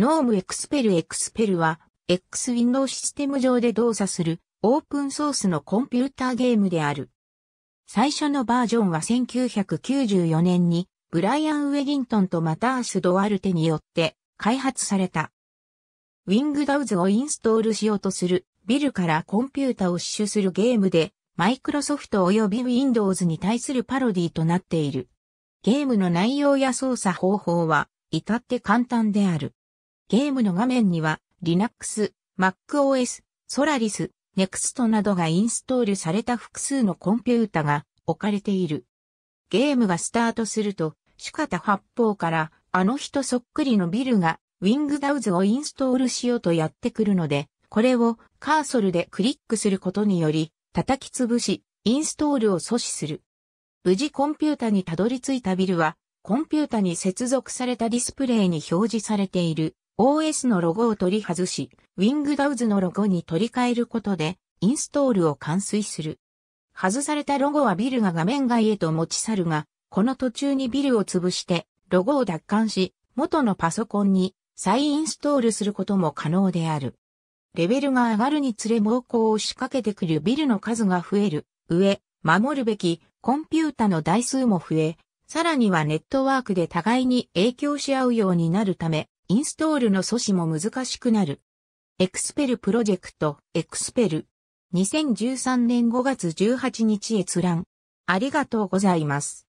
ノームエクスペルエクスペルは、X ウィンドウシステム上で動作するオープンソースのコンピューターゲームである。最初のバージョンは1994年にブライアン・ウェィントンとマタース・ドワルテによって開発された。ウィングダウズをインストールしようとするビルからコンピュータを支出するゲームで、マイクロソフト及び Windows に対するパロディとなっている。ゲームの内容や操作方法は至って簡単である。ゲームの画面には Linux、MacOS、Solaris、Next などがインストールされた複数のコンピュータが置かれている。ゲームがスタートすると、主方八方からあの人そっくりのビルが Wingdows をインストールしようとやってくるので、これをカーソルでクリックすることにより叩き潰し、インストールを阻止する。無事コンピュータにたどり着いたビルは、コンピュータに接続されたディスプレイに表示されている OS のロゴを取り外し、Windows のロゴに取り替えることで、インストールを完遂する。外されたロゴはビルが画面外へと持ち去るが、この途中にビルを潰して、ロゴを奪還し、元のパソコンに再インストールすることも可能である。レベルが上がるにつれ猛攻を仕掛けてくるビルの数が増える、上、守るべきコンピュータの台数も増え、さらにはネットワークで互いに影響し合うようになるため、インストールの阻止も難しくなる。エクスペルプロジェクト、エクスペル。2013年5月18日閲覧。ありがとうございます。